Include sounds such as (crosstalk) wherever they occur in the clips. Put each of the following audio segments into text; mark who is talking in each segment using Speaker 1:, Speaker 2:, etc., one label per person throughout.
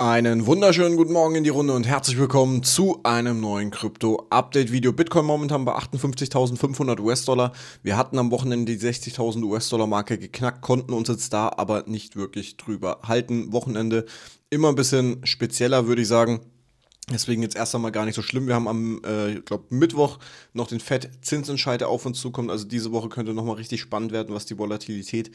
Speaker 1: Einen wunderschönen guten Morgen in die Runde und herzlich willkommen zu einem neuen Krypto-Update-Video. Bitcoin momentan bei 58.500 US-Dollar. Wir hatten am Wochenende die 60.000 US-Dollar-Marke geknackt, konnten uns jetzt da aber nicht wirklich drüber halten. Wochenende immer ein bisschen spezieller, würde ich sagen. Deswegen jetzt erst einmal gar nicht so schlimm. Wir haben am, äh, glaub Mittwoch noch den Fed-Zinsentscheid, der auf uns zukommt. Also diese Woche könnte nochmal richtig spannend werden, was die Volatilität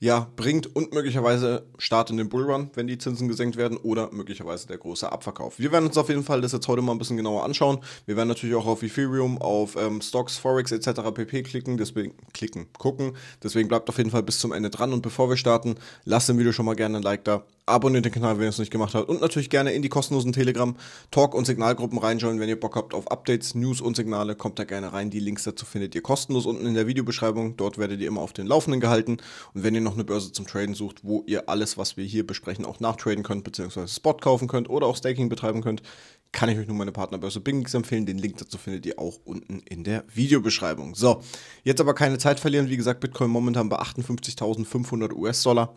Speaker 1: ja, bringt und möglicherweise Start in den Bullrun, wenn die Zinsen gesenkt werden oder möglicherweise der große Abverkauf. Wir werden uns auf jeden Fall das jetzt heute mal ein bisschen genauer anschauen. Wir werden natürlich auch auf Ethereum, auf ähm, Stocks, Forex etc. pp. klicken, deswegen klicken, gucken. Deswegen bleibt auf jeden Fall bis zum Ende dran und bevor wir starten, lasst dem Video schon mal gerne ein Like da. Abonniert den Kanal, wenn ihr es nicht gemacht habt und natürlich gerne in die kostenlosen Telegram, Talk und Signalgruppen reinschauen, wenn ihr Bock habt auf Updates, News und Signale, kommt da gerne rein. Die Links dazu findet ihr kostenlos unten in der Videobeschreibung. Dort werdet ihr immer auf den Laufenden gehalten und wenn ihr noch noch eine Börse zum Traden sucht, wo ihr alles, was wir hier besprechen, auch nachtraden könnt, beziehungsweise Spot kaufen könnt oder auch Staking betreiben könnt, kann ich euch nur meine Partnerbörse Bingix empfehlen. Den Link dazu findet ihr auch unten in der Videobeschreibung. So, jetzt aber keine Zeit verlieren. Wie gesagt, Bitcoin momentan bei 58.500 US-Dollar.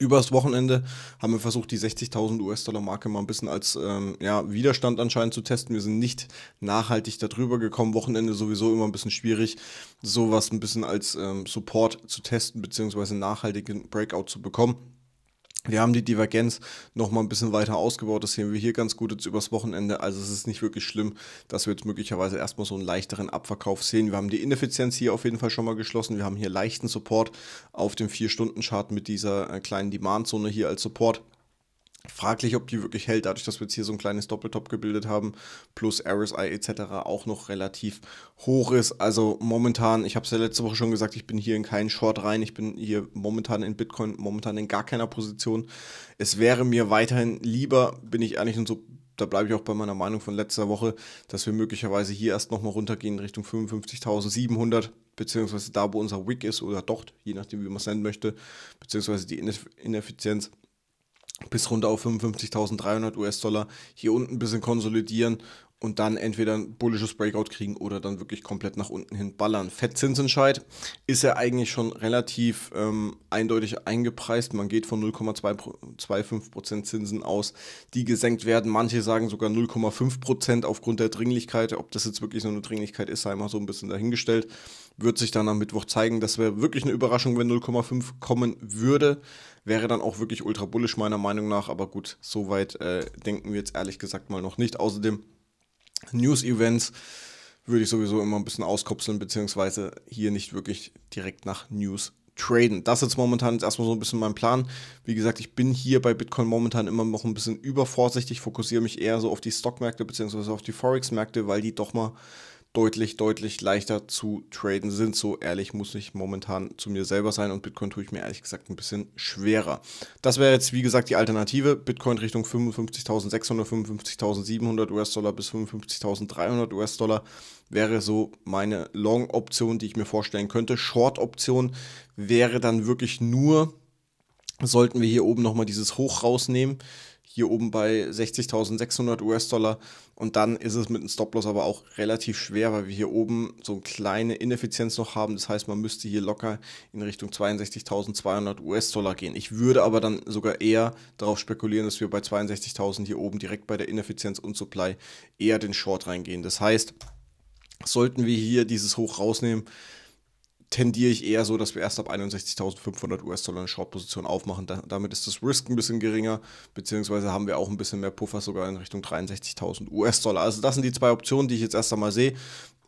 Speaker 1: Übers Wochenende haben wir versucht, die 60.000 US-Dollar-Marke mal ein bisschen als ähm, ja, Widerstand anscheinend zu testen. Wir sind nicht nachhaltig darüber gekommen. Wochenende sowieso immer ein bisschen schwierig, sowas ein bisschen als ähm, Support zu testen, beziehungsweise nachhaltigen Breakout zu bekommen. Wir haben die Divergenz nochmal ein bisschen weiter ausgebaut. Das sehen wir hier ganz gut jetzt übers Wochenende. Also es ist nicht wirklich schlimm, dass wir jetzt möglicherweise erstmal so einen leichteren Abverkauf sehen. Wir haben die Ineffizienz hier auf jeden Fall schon mal geschlossen. Wir haben hier leichten Support auf dem 4-Stunden-Chart mit dieser äh, kleinen Demand-Zone hier als Support. Fraglich, ob die wirklich hält, dadurch, dass wir jetzt hier so ein kleines Doppeltop gebildet haben, plus RSI etc. auch noch relativ hoch ist. Also momentan, ich habe es ja letzte Woche schon gesagt, ich bin hier in keinen Short rein, ich bin hier momentan in Bitcoin, momentan in gar keiner Position. Es wäre mir weiterhin lieber, bin ich ehrlich und so da bleibe ich auch bei meiner Meinung von letzter Woche, dass wir möglicherweise hier erst nochmal runtergehen in Richtung 55.700, beziehungsweise da, wo unser Wick ist oder Docht, je nachdem, wie man es nennen möchte, beziehungsweise die Ineffizienz bis runter auf 55.300 US-Dollar. Hier unten ein bisschen konsolidieren und dann entweder ein bullisches Breakout kriegen oder dann wirklich komplett nach unten hin ballern. Fettzinsentscheid ist ja eigentlich schon relativ ähm, eindeutig eingepreist. Man geht von 0,25% Zinsen aus, die gesenkt werden. Manche sagen sogar 0,5% aufgrund der Dringlichkeit. Ob das jetzt wirklich so eine Dringlichkeit ist, sei mal so ein bisschen dahingestellt. Wird sich dann am Mittwoch zeigen. Das wäre wirklich eine Überraschung, wenn 0,5 kommen würde. Wäre dann auch wirklich ultra bullisch meiner Meinung nach. Aber gut, soweit äh, denken wir jetzt ehrlich gesagt mal noch nicht. Außerdem News-Events würde ich sowieso immer ein bisschen auskopseln, beziehungsweise hier nicht wirklich direkt nach News traden. Das ist jetzt momentan jetzt erstmal so ein bisschen mein Plan. Wie gesagt, ich bin hier bei Bitcoin momentan immer noch ein bisschen übervorsichtig, fokussiere mich eher so auf die Stockmärkte beziehungsweise auf die Forex-Märkte, weil die doch mal deutlich, deutlich leichter zu traden sind. So ehrlich muss ich momentan zu mir selber sein und Bitcoin tue ich mir ehrlich gesagt ein bisschen schwerer. Das wäre jetzt, wie gesagt, die Alternative. Bitcoin Richtung 55.600, 55.700 US-Dollar bis 55.300 US-Dollar wäre so meine Long-Option, die ich mir vorstellen könnte. Short-Option wäre dann wirklich nur sollten wir hier oben nochmal dieses Hoch rausnehmen. Hier oben bei 60.600 US-Dollar. Und dann ist es mit einem Stop-Loss aber auch relativ schwer, weil wir hier oben so eine kleine Ineffizienz noch haben. Das heißt, man müsste hier locker in Richtung 62.200 US-Dollar gehen. Ich würde aber dann sogar eher darauf spekulieren, dass wir bei 62.000 hier oben direkt bei der Ineffizienz und Supply eher den Short reingehen. Das heißt, sollten wir hier dieses Hoch rausnehmen, tendiere ich eher so, dass wir erst ab 61.500 US-Dollar eine Short-Position aufmachen. Da, damit ist das Risk ein bisschen geringer, beziehungsweise haben wir auch ein bisschen mehr Puffer sogar in Richtung 63.000 US-Dollar. Also das sind die zwei Optionen, die ich jetzt erst einmal sehe.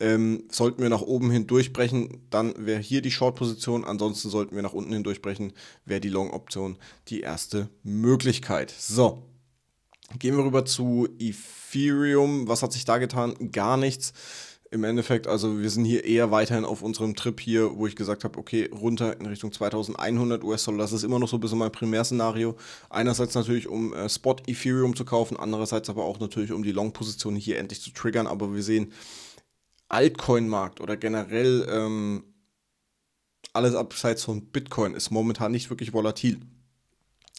Speaker 1: Ähm, sollten wir nach oben hin durchbrechen, dann wäre hier die Short-Position. Ansonsten sollten wir nach unten hin durchbrechen, wäre die Long-Option die erste Möglichkeit. So, gehen wir rüber zu Ethereum. Was hat sich da getan? Gar nichts im Endeffekt, also wir sind hier eher weiterhin auf unserem Trip hier, wo ich gesagt habe, okay, runter in Richtung 2100 US-Dollar. Das ist immer noch so ein bisschen mein Primärszenario. Einerseits natürlich, um äh, Spot Ethereum zu kaufen, andererseits aber auch natürlich, um die Long-Position hier endlich zu triggern. Aber wir sehen Altcoin-Markt oder generell ähm, alles abseits von Bitcoin ist momentan nicht wirklich volatil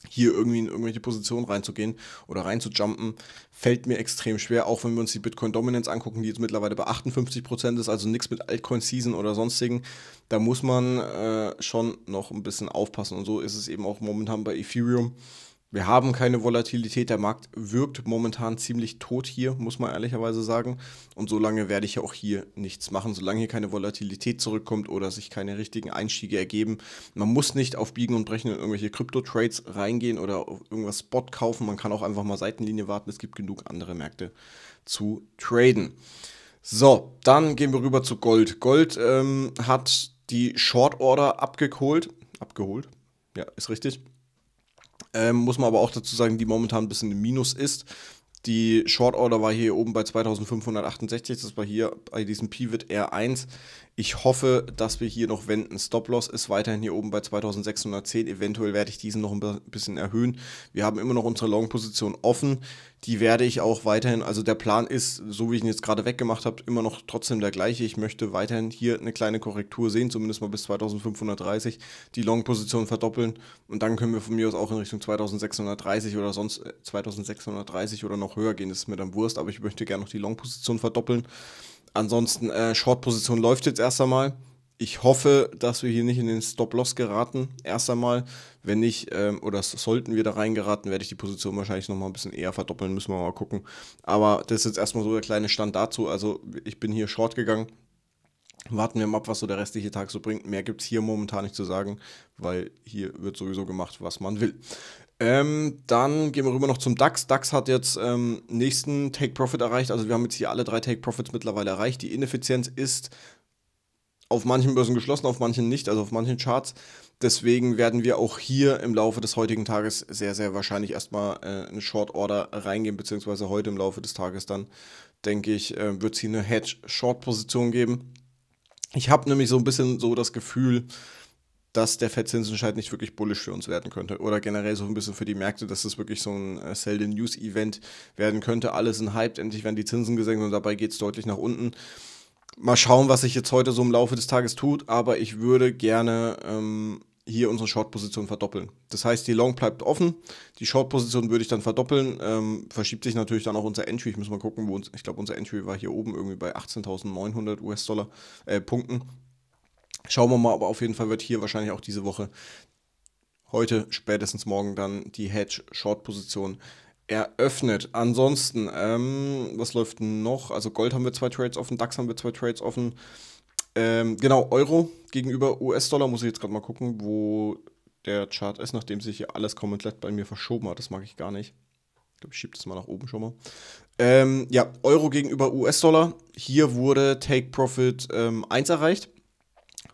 Speaker 1: hier irgendwie in irgendwelche Positionen reinzugehen oder reinzujumpen, fällt mir extrem schwer, auch wenn wir uns die Bitcoin Dominance angucken, die jetzt mittlerweile bei 58% ist, also nichts mit Altcoin Season oder sonstigen. Da muss man äh, schon noch ein bisschen aufpassen und so ist es eben auch momentan bei Ethereum. Wir haben keine Volatilität. Der Markt wirkt momentan ziemlich tot hier, muss man ehrlicherweise sagen. Und solange werde ich ja auch hier nichts machen, solange hier keine Volatilität zurückkommt oder sich keine richtigen Einstiege ergeben. Man muss nicht auf Biegen und Brechen in irgendwelche Krypto-Trades reingehen oder irgendwas Spot kaufen. Man kann auch einfach mal Seitenlinie warten. Es gibt genug andere Märkte zu traden. So, dann gehen wir rüber zu Gold. Gold ähm, hat die Short Order abgeholt. Abgeholt? Ja, ist richtig. Ähm, muss man aber auch dazu sagen, die momentan ein bisschen im Minus ist. Die Short Order war hier oben bei 2568, das war hier bei diesem Pivot R1 ich hoffe, dass wir hier noch wenden. Stop-Loss ist weiterhin hier oben bei 2610. Eventuell werde ich diesen noch ein bisschen erhöhen. Wir haben immer noch unsere Long-Position offen. Die werde ich auch weiterhin, also der Plan ist, so wie ich ihn jetzt gerade weggemacht habe, immer noch trotzdem der gleiche. Ich möchte weiterhin hier eine kleine Korrektur sehen, zumindest mal bis 2530, die Long-Position verdoppeln und dann können wir von mir aus auch in Richtung 2630 oder sonst 2630 äh, oder noch höher gehen. Das ist mir dann Wurst, aber ich möchte gerne noch die Long-Position verdoppeln ansonsten, äh, Short-Position läuft jetzt erst einmal. Ich hoffe, dass wir hier nicht in den Stop-Loss geraten. Erst einmal, wenn nicht, ähm, oder sollten wir da reingeraten, werde ich die Position wahrscheinlich nochmal ein bisschen eher verdoppeln, müssen wir mal gucken. Aber das ist jetzt erstmal so der kleine Stand dazu. Also ich bin hier short gegangen. Warten wir mal ab, was so der restliche Tag so bringt. Mehr gibt es hier momentan nicht zu sagen, weil hier wird sowieso gemacht, was man will. Ähm, dann gehen wir rüber noch zum DAX. DAX hat jetzt ähm, nächsten Take Profit erreicht. Also wir haben jetzt hier alle drei Take Profits mittlerweile erreicht. Die Ineffizienz ist auf manchen Börsen geschlossen, auf manchen nicht, also auf manchen Charts. Deswegen werden wir auch hier im Laufe des heutigen Tages sehr, sehr wahrscheinlich erstmal äh, eine Short Order reingehen, beziehungsweise heute im Laufe des Tages dann, denke ich, äh, wird es hier eine Hedge-Short-Position geben. Ich habe nämlich so ein bisschen so das Gefühl, dass der Fettzinsenscheid halt nicht wirklich bullisch für uns werden könnte oder generell so ein bisschen für die Märkte, dass das wirklich so ein äh, Sell the News Event werden könnte. Alle sind hyped, endlich werden die Zinsen gesenkt und dabei geht es deutlich nach unten. Mal schauen, was sich jetzt heute so im Laufe des Tages tut, aber ich würde gerne ähm, hier unsere Short-Position verdoppeln. Das heißt, die Long bleibt offen, die Short-Position würde ich dann verdoppeln, ähm, verschiebt sich natürlich dann auch unser Entry. Ich muss mal gucken, wo uns, ich glaube, unser Entry war hier oben irgendwie bei 18.900 US-Dollar äh, Punkten Schauen wir mal, aber auf jeden Fall wird hier wahrscheinlich auch diese Woche, heute, spätestens morgen dann die Hedge-Short-Position eröffnet. Ansonsten, ähm, was läuft noch? Also Gold haben wir zwei Trades offen, DAX haben wir zwei Trades offen. Ähm, genau, Euro gegenüber US-Dollar, muss ich jetzt gerade mal gucken, wo der Chart ist, nachdem sich hier alles komplett bei mir verschoben hat. Das mag ich gar nicht. Ich glaube, ich schiebe das mal nach oben schon mal. Ähm, ja, Euro gegenüber US-Dollar. Hier wurde Take Profit ähm, 1 erreicht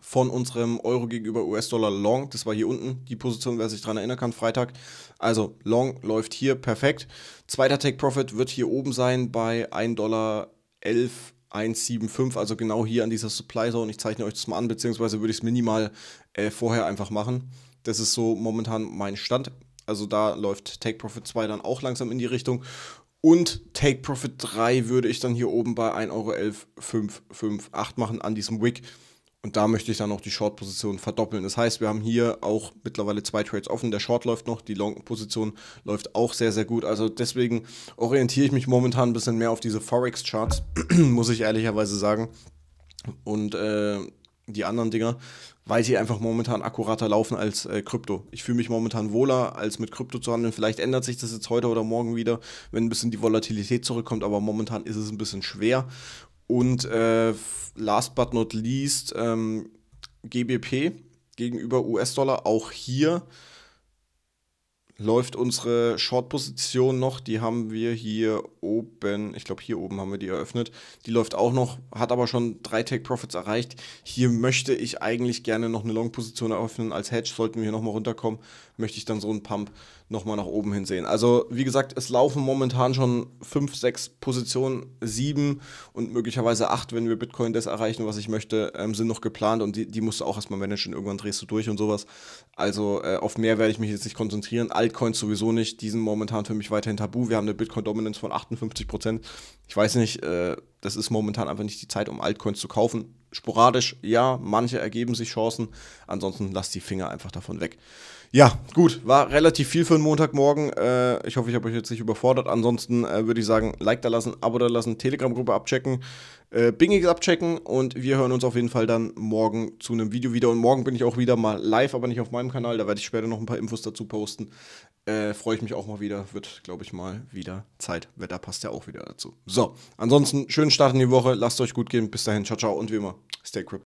Speaker 1: von unserem Euro gegenüber US-Dollar Long. Das war hier unten die Position, wer sich daran erinnern kann, Freitag. Also Long läuft hier perfekt. Zweiter Take Profit wird hier oben sein bei 1,11 Dollar. 1,75, also genau hier an dieser Supply Zone. Ich zeichne euch das mal an, beziehungsweise würde ich es minimal äh, vorher einfach machen. Das ist so momentan mein Stand. Also da läuft Take Profit 2 dann auch langsam in die Richtung. Und Take Profit 3 würde ich dann hier oben bei 1,11558 machen an diesem Wick. Und da möchte ich dann auch die Short-Position verdoppeln. Das heißt, wir haben hier auch mittlerweile zwei Trades offen. Der Short läuft noch, die Long-Position läuft auch sehr, sehr gut. Also deswegen orientiere ich mich momentan ein bisschen mehr auf diese Forex-Charts, (clears throat) muss ich ehrlicherweise sagen. Und äh, die anderen Dinger, weil sie einfach momentan akkurater laufen als äh, Krypto. Ich fühle mich momentan wohler, als mit Krypto zu handeln. Vielleicht ändert sich das jetzt heute oder morgen wieder, wenn ein bisschen die Volatilität zurückkommt, aber momentan ist es ein bisschen schwer. Und äh, last but not least ähm, GBP gegenüber US-Dollar. Auch hier läuft unsere Short-Position noch. Die haben wir hier oben, ich glaube hier oben haben wir die eröffnet. Die läuft auch noch, hat aber schon drei Take-Profits erreicht. Hier möchte ich eigentlich gerne noch eine Long-Position eröffnen. Als Hedge sollten wir hier nochmal runterkommen, möchte ich dann so einen Pump nochmal nach oben hin sehen. Also wie gesagt, es laufen momentan schon fünf, sechs Positionen, sieben und möglicherweise acht, wenn wir Bitcoin das erreichen, was ich möchte, ähm, sind noch geplant und die, die musst du auch erstmal managen. Irgendwann drehst du durch und sowas. Also äh, auf mehr werde ich mich jetzt nicht konzentrieren. All Altcoins sowieso nicht. Die sind momentan für mich weiterhin tabu. Wir haben eine Bitcoin-Dominance von 58 Prozent. Ich weiß nicht, äh, das ist momentan einfach nicht die Zeit, um Altcoins zu kaufen. Sporadisch, ja, manche ergeben sich Chancen. Ansonsten lasst die Finger einfach davon weg. Ja, gut, war relativ viel für einen Montagmorgen. Äh, ich hoffe, ich habe euch jetzt nicht überfordert. Ansonsten äh, würde ich sagen, Like da lassen, Abo da lassen, Telegram-Gruppe abchecken, äh, Bingix abchecken und wir hören uns auf jeden Fall dann morgen zu einem Video wieder. Und morgen bin ich auch wieder mal live, aber nicht auf meinem Kanal. Da werde ich später noch ein paar Infos dazu posten. Äh, Freue ich mich auch mal wieder. Wird, glaube ich, mal wieder Zeit. Wetter passt ja auch wieder dazu. So, ansonsten schönen Start in die Woche. Lasst euch gut gehen. Bis dahin. Ciao, ciao. Und wie immer, stay crip.